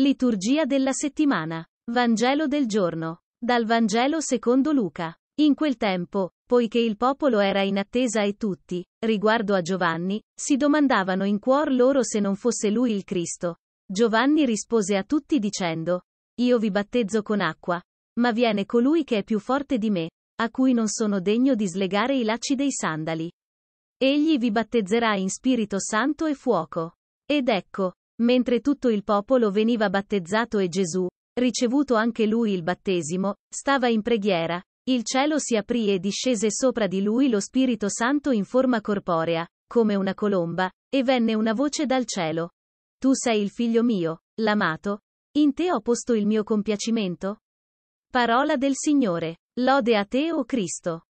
Liturgia della settimana. Vangelo del giorno. Dal Vangelo secondo Luca. In quel tempo, poiché il popolo era in attesa e tutti, riguardo a Giovanni, si domandavano in cuor loro se non fosse lui il Cristo. Giovanni rispose a tutti dicendo, Io vi battezzo con acqua, ma viene colui che è più forte di me, a cui non sono degno di slegare i lacci dei sandali. Egli vi battezzerà in Spirito Santo e fuoco. Ed ecco, Mentre tutto il popolo veniva battezzato e Gesù, ricevuto anche lui il battesimo, stava in preghiera. Il cielo si aprì e discese sopra di lui lo Spirito Santo in forma corporea, come una colomba, e venne una voce dal cielo. Tu sei il figlio mio, l'amato. In te ho posto il mio compiacimento. Parola del Signore. Lode a te, o oh Cristo.